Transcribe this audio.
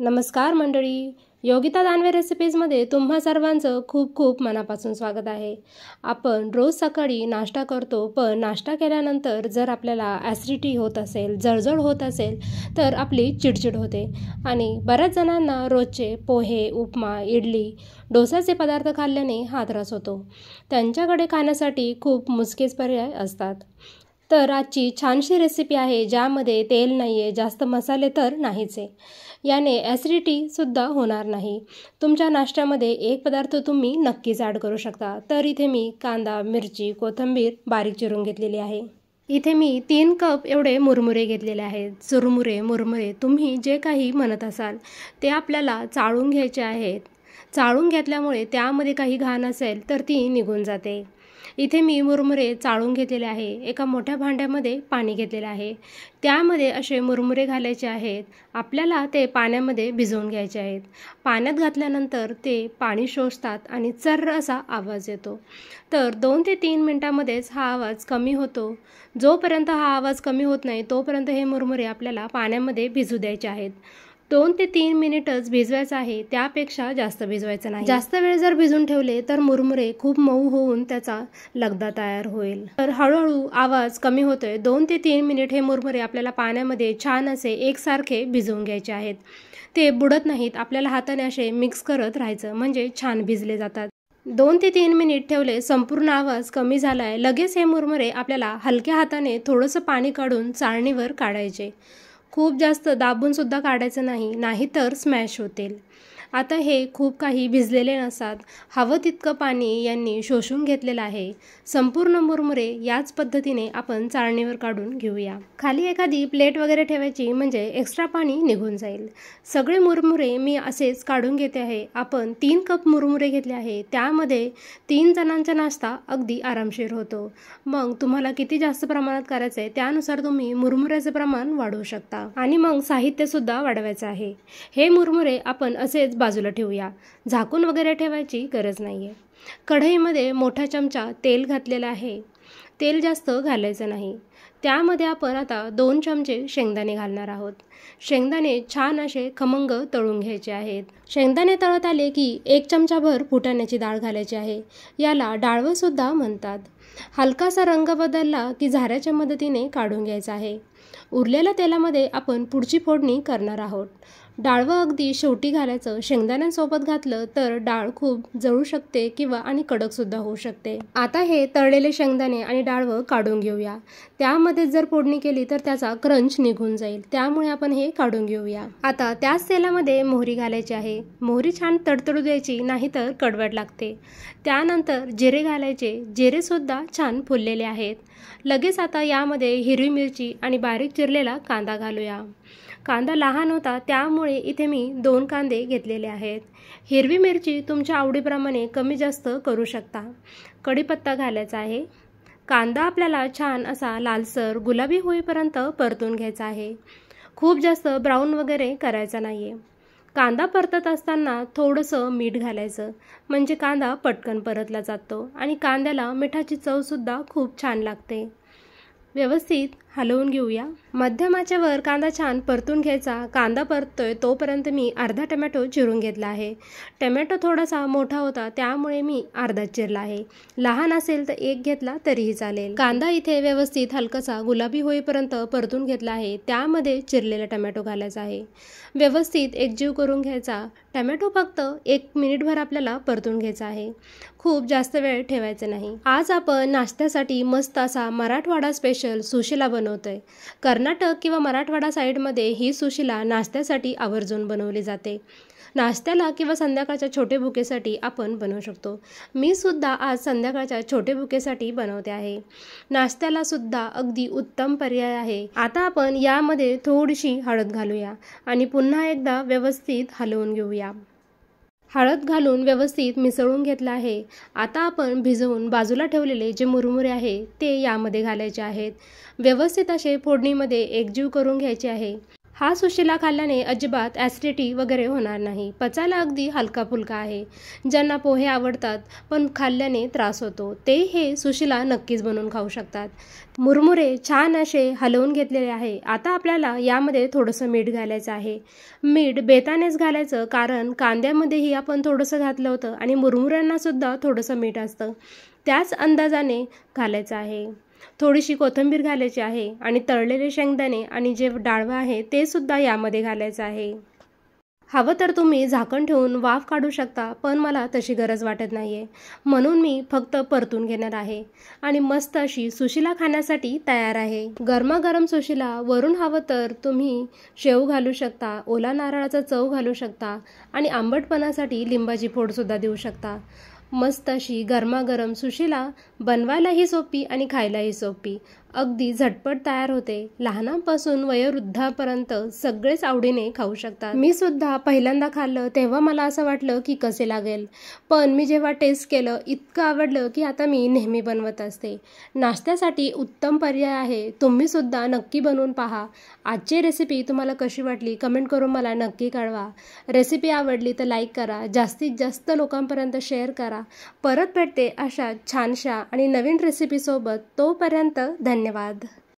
नमस्कार मंडळी योगिता दानवे रेसिपीजमध्ये तुम्हा सर्वांचं खूप खूप मनापासून स्वागत आहे आपण रोज सकाळी नाश्ता करतो पण नाश्ता केल्यानंतर जर आपल्याला ॲसिडिटी होत असेल जळजळ होत असेल तर आपली चिडचिड होते आणि बऱ्याच जणांना रोजचे पोहे उपमा इडली डोसाचे पदार्थ खाल्ल्याने हा त्रास होतो त्यांच्याकडे खाण्यासाठी खूप मुस्केच पर्याय असतात तर आजची छानशी रेसिपी आहे ज्यामध्ये तेल नाही आहे जास्त मसाले तर नाहीच आहे याने ॲसिडिटीसुद्धा होणार नाही तुमच्या नाश्त्यामध्ये एक पदार्थ तुम्ही नक्कीच ॲड करू शकता तर इथे मी कांदा मिरची कोथंबीर बारीक चिरून घेतलेली आहे इथे मी तीन कप एवढे मुरमुरे घेतलेले आहेत चुरमुरे मुरमुरे तुम्ही जे काही म्हणत असाल ते आपल्याला चाळून घ्यायचे आहेत चाळून घेतल्यामुळे त्यामध्ये काही घाण असेल तर ती निघून जाते इथे मी मुरमुरे चाळून घेतलेले आहे एका मोठ्या भांड्यामध्ये पाणी घेतलेलं आहे त्यामध्ये असे मुरमुरे घालायचे आहेत आपल्याला ते पाण्यामध्ये भिजवून घ्यायचे आहेत पाण्यात घातल्यानंतर ते पाणी शोषतात आणि चर्र असा आवाज येतो तर दोन ते तीन मिनटामध्येच हा आवाज कमी होतो जोपर्यंत हा आवाज कमी होत नाही तोपर्यंत हे मुरमुरे आपल्याला पाण्यामध्ये भिजू द्यायचे आहेत दोन ते तीन मिनिटच भिजवायचं आहे त्यापेक्षा जास्त भिजवायचं नाही जास्त वेळ जर भिजून ठेवले तर मुरमुरे खूप मऊ होऊन त्याचा लगदा तयार होईल तर हळूहळू आवाज कमी होतोय दोन ते तीन मिनिट हे मुरमुरे आपल्याला पाण्यामध्ये छान असे एकसारखे भिजवून घ्यायचे आहेत ते बुडत नाहीत आपल्याला हाताने असे मिक्स करत राहायचं म्हणजे छान भिजले जातात दोन ते तीन मिनिट ठेवले संपूर्ण आवाज कमी झालाय लगेच हे मुरमुरे आपल्याला हलक्या हाताने थोडंसं पाणी काढून चाळणीवर काढायचे खूप जास्त दाबून सुद्धा काढायचं नाही नाहीतर स्मॅश होतील आता हे खूप काही भिजलेले नसतात हवं तितकं पाणी यांनी शोषून घेतलेलं आहे संपूर्ण मुरमुरे याच पद्धतीने आपण चाळणीवर काढून घेऊया खाली एखादी प्लेट वगैरे ठेवायची म्हणजे एक्स्ट्रा पाणी निघून जाईल सगळे मुरमुरे मी असेच काढून घेते आहे आपण तीन कप मुरमुरे घेतले आहे त्यामध्ये तीन जणांचा नाश्ता अगदी आरामशीर होतो मग तुम्हाला किती जास्त प्रमाणात करायचं आहे त्यानुसार तुम्ही मुरमुऱ्याचं प्रमाण वाढवू शकता आणि मग साहित्यसुद्धा वाढवायचं आहे हे मुरमुरे आपण असेच बाजूला ठेवूया झाकून वगैरे ठेवायची गरज नाही आहे कढईमध्ये मोठा चमचा तेल घातलेला आहे तेल जास्त घालायचं नाही त्यामध्ये आपण आता दोन चमचे शेंगदाणे घालणार आहोत शेंगदाणे छान असे खमंग तळून घ्यायचे आहेत शेंगदाणे तळत आले की एक चमचाभर फुटाण्याची डाळ घालायची आहे याला डाळवंसुद्धा म्हणतात हलकासा रंग बदलला की झाऱ्याच्या मदतीने काढून घ्यायचा आहे उरलेल्या तेलामध्ये आपण पुढची फोडणी करणार आहोत डाळवं अगदी शेवटी घालायचं शेंगदाण्यांसोबत घातलं तर डाळ खूप जळू शकते किंवा आणि कडकसुद्धा होऊ शकते आता हे तळलेले शेंगदाणे आणि डाळवं काढून घेऊया त्यामध्ये जर फोडणी केली तर त्याचा क्रंच निघून जाईल त्यामुळे आपण हे काढून घेऊया आता त्याच तेलामध्ये मोहरी घालायची आहे मोहरी छान तडतडू द्यायची नाही तर कडवट लागते त्यानंतर जिरे घालायचे जिरेसुद्धा छान फुललेले आहेत लगेच आता यामध्ये हिरवी मिरची आणि बारीक चिरलेला कांदा घालूया कांदा लहान होता त्यामुळे इथे मी दोन कांदे घेतलेले आहेत हिरवी मिरची तुमच्या आवडीप्रमाणे कमी जास्त करू शकता कढीपत्ता घालायचा आहे कांदा आपल्याला छान असा लालसर गुलाबी होईपर्यंत परतून घ्यायचा आहे खूप जास्त ब्राऊन वगैरे करायचा नाही आहे कांदा परतत असताना थोडंसं मीठ घालायचं म्हणजे कांदा पटकन परतला जातो आणि कांद्याला मिठाची चवसुद्धा खूप छान लागते व्यवस्थित हलवून घेऊया मध्यमाच्या वर कांदा छान परतून घ्यायचा कांदा परततोय तोपर्यंत मी अर्धा टमॅटो चिरून घेतला आहे टमॅटो थोडासा मोठा होता त्यामुळे मी अर्धा चिरला आहे लहान असेल तर एक घेतला तरीही चालेल कांदा इथे व्यवस्थित हलकासा गुलाबी होईपर्यंत परतून घेतला आहे त्यामध्ये चिरलेला टमॅटो घालायचा आहे व्यवस्थित एकजीव करून घ्यायचा टॅमॅटो फक्त एक मिनिटभर आपल्याला परतून घ्यायचा आहे खूप जास्त वेळ ठेवायचा नाही आज आपण नाश्त्यासाठी मस्त असा मराठवाडा स्पेशल सुशिला बनवतोय कर्नाटक किंवा मराठवाडा साईडमध्ये ही सुशिला नाश्त्यासाठी आवर्जून बनवली जाते नाश्त्याला किंवा संध्याकाळच्या छोटे बुकेसाठी आपण बनवू शकतो मी सुद्धा आज संध्याकाळच्या छोटे बुकेसाठी बनवते आहे नाश्त्याला सुद्धा अगदी उत्तम पर्याय आहे आता आपण यामध्ये थोडीशी हळद घालूया आणि पुन्हा एकदा व्यवस्थित हलवून घेऊया घ्या हळद घालून व्यवस्थित मिसळून घेतलं आहे आता आपण भिजवून बाजूला ठेवलेले जे मुरमुरे आहे ते यामध्ये घालायचे आहेत व्यवस्थित असे फोडणीमध्ये एकजीव करून घ्यायचे आहे हा सुशिला खाल्ल्याने अजिबात ॲसिडिटी वगैरे होणार नाही पचायला अगदी हलका फुलका आहे ज्यांना पोहे आवडतात पण खाल्ल्याने त्रास होतो ते हे सुशिला नक्कीच बनवून खाऊ शकतात मुरमुरे छान असे हलवून घेतलेले आहे आता आपल्याला यामध्ये थोडंसं मीठ घालायचं आहे मीठ बेतानेच घालायचं कारण कांद्यामध्येही आपण थोडंसं घातलं होतं आणि मुरमुऱ्यांनासुद्धा थोडंसं मीठ असतं त्याच अंदाजाने घालायचं आहे थोडीशी कोथिंबीर घालायची आहे आणि तळलेले शेंगदाणे आणि जे डाळवं आहे ते सुद्धा यामध्ये घालायचं आहे हवं तर तुम्ही झाकण ठेवून वाफ काढू शकता पण मला तशी गरज वाटत नाही आहे म्हणून मी फक्त परतून घेणार आहे आणि मस्त अशी सुशिला खाण्यासाठी तयार आहे गरमागरम सुशिला वरून हवं तर तुम्ही शेव घालू शकता ओला नारळाचा चव घालू शकता आणि आंबटपणासाठी लिंबाची फोडसुद्धा देऊ शकता मस्त अशी गरमागरम सुशिला बनवायलाही सोपी आणि खायलाही सोपी अगदी झटपट तयार होते लहानांपासून वयोवृद्धापर्यंत सगळेच आवडीने खाऊ शकतात मी सुद्धा पहिल्यांदा खाल्लं तेव्हा मला असं वाटलं की कसे लागेल पण मी जेव्हा टेस्ट केलं इतकं आवडलं की आता मी नेहमी बनवत असते नाश्त्यासाठी उत्तम पर्याय आहे तुम्ही सुद्धा नक्की बनवून पहा आजची रेसिपी तुम्हाला कशी वाटली कमेंट करून मला नक्की कळवा रेसिपी आवडली तर लाईक करा जास्तीत जास्त लोकांपर्यंत शेअर करा परत भेटते अशा छानशा आणि नवीन रेसिपीसोबत तोपर्यंत धन्यवाद धन्यवाद